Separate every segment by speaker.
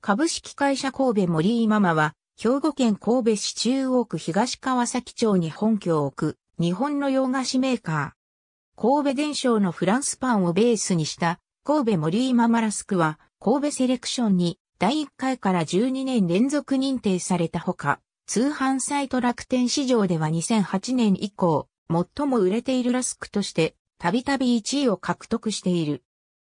Speaker 1: 株式会社神戸森井ママは、兵庫県神戸市中央区東川崎町に本拠を置く、日本の洋菓子メーカー。神戸伝承のフランスパンをベースにした、神戸森ママラスクは、神戸セレクションに、第1回から12年連続認定されたほか、通販サイト楽天市場では2008年以降、最も売れているラスクとして、たびたび1位を獲得している。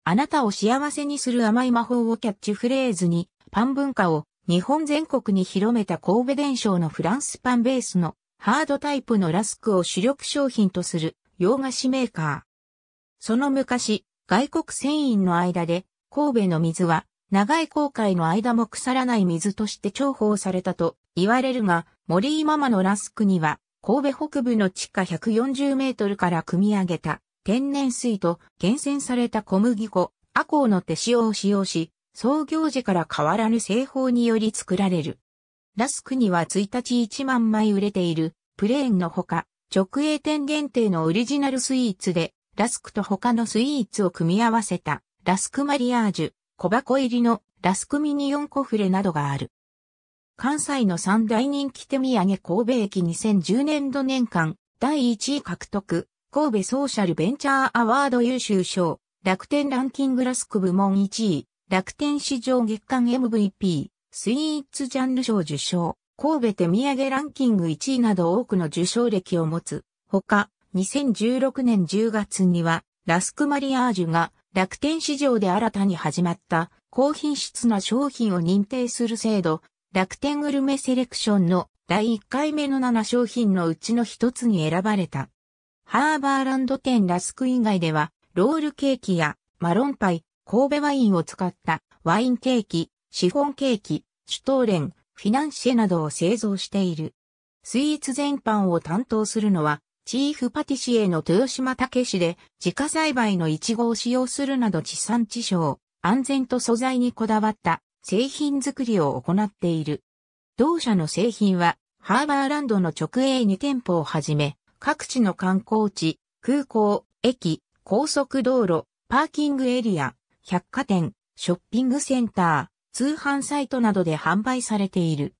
Speaker 1: あなたを幸せにする甘い魔法をキャッチフレーズに、パン文化を日本全国に広めた神戸伝承のフランスパンベースのハードタイプのラスクを主力商品とする洋菓子メーカー。その昔、外国船員の間で神戸の水は長い航海の間も腐らない水として重宝されたと言われるが、森井ママのラスクには神戸北部の地下140メートルから汲み上げた天然水と厳選された小麦粉、アコウの手塩を使用し、創業時から変わらぬ製法により作られる。ラスクには1日1万枚売れているプレーンのほか、直営店限定のオリジナルスイーツで、ラスクと他のスイーツを組み合わせたラスクマリアージュ、小箱入りのラスクミニ4コフレなどがある。関西の三大人気手土産神戸駅2010年度年間第1位獲得、神戸ソーシャルベンチャーアワード優秀賞、楽天ランキングラスク部門1位、楽天市場月間 MVP、スイーツジャンル賞受賞、神戸手土産ランキング1位など多くの受賞歴を持つ。ほか、2016年10月には、ラスクマリアージュが楽天市場で新たに始まった高品質な商品を認定する制度、楽天グルメセレクションの第1回目の7商品のうちの一つに選ばれた。ハーバーランド店ラスク以外では、ロールケーキやマロンパイ、神戸ワインを使ったワインケーキ、シフォンケーキ、シュトーレン、フィナンシェなどを製造している。スイーツ全般を担当するのは、チーフパティシエの豊島武史で、自家栽培のイチゴを使用するなど地産地消、安全と素材にこだわった製品作りを行っている。同社の製品は、ハーバーランドの直営2店舗をはじめ、各地の観光地、空港、駅、高速道路、パーキングエリア、百貨店、ショッピングセンター、通販サイトなどで販売されている。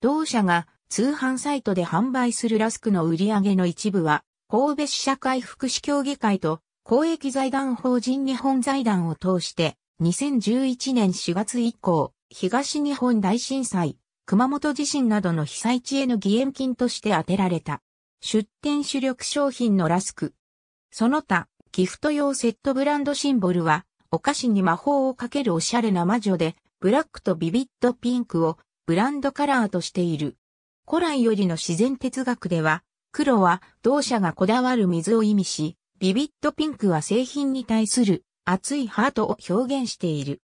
Speaker 1: 同社が通販サイトで販売するラスクの売り上げの一部は、神戸市社会福祉協議会と公益財団法人日本財団を通して、2011年4月以降、東日本大震災、熊本地震などの被災地への義援金として充てられた。出店主力商品のラスク。その他、ギフト用セットブランドシンボルは、お菓子に魔法をかけるおしゃれな魔女で、ブラックとビビッドピンクをブランドカラーとしている。古来よりの自然哲学では、黒は同社がこだわる水を意味し、ビビッドピンクは製品に対する熱いハートを表現している。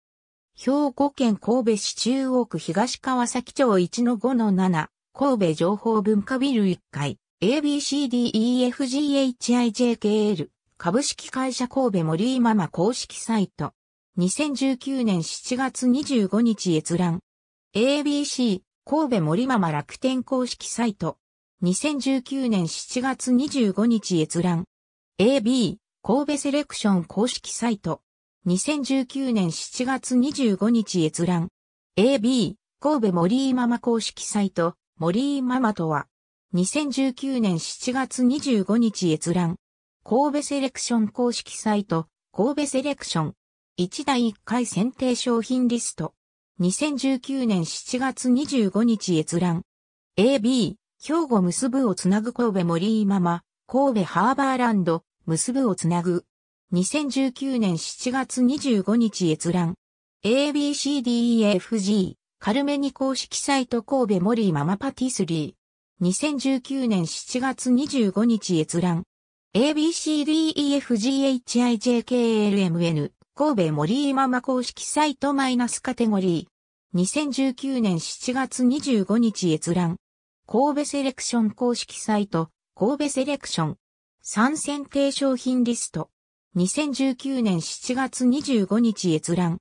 Speaker 1: 兵庫県神戸市中央区東川崎町1-5-7、神戸情報文化ビル1階、ABCDEFGHIJKL、株式会社神戸森ママ公式サイト。2019年7月25日閲覧。ABC 神戸森ママ楽天公式サイト。2019年7月25日閲覧。AB 神戸セレクション公式サイト。2019年7月25日閲覧。AB 神戸森ママ公式サイト。森ママとは。2019年7月25日閲覧。神戸セレクション公式サイト、神戸セレクション。1第1回選定商品リスト。2019年7月25日閲覧。AB、兵庫結ぶをつなぐ神戸森ママ、神戸ハーバーランド、結ぶをつなぐ。2019年7月25日閲覧。ABCDEFG、カルメニ公式サイト神戸森ママパティスリー。2019年7月25日閲覧。ABCDEFGHIJKLMN 神戸森ママ公式サイトマイナスカテゴリー2019年7月25日閲覧神戸セレクション公式サイト神戸セレクション参選定商品リスト2019年7月25日閲覧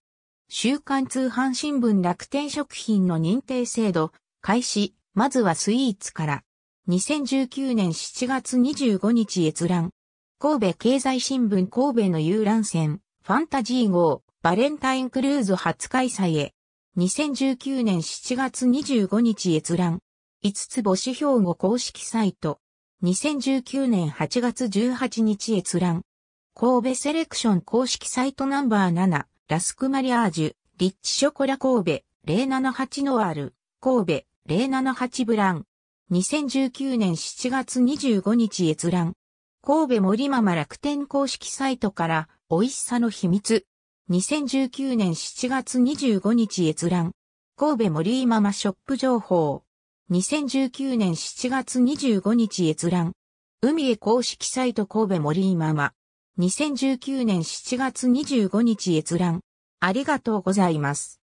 Speaker 1: 週刊通販新聞楽天食品の認定制度開始まずはスイーツから2019年7月25日閲覧。神戸経済新聞神戸の遊覧船、ファンタジー号、バレンタインクルーズ初開催へ。2019年7月25日閲覧。5つ星兵庫公式サイト。2019年8月18日閲覧。神戸セレクション公式サイトナンバー7、ラスクマリアージュ、リッチショコラ神戸、078ノワール、神戸、078ブラン。2019年7月25日閲覧。神戸森ママ楽天公式サイトから美味しさの秘密。2019年7月25日閲覧。神戸森ママショップ情報。2019年7月25日閲覧。海へ公式サイト神戸森ママ。2019年7月25日閲覧。ありがとうございます。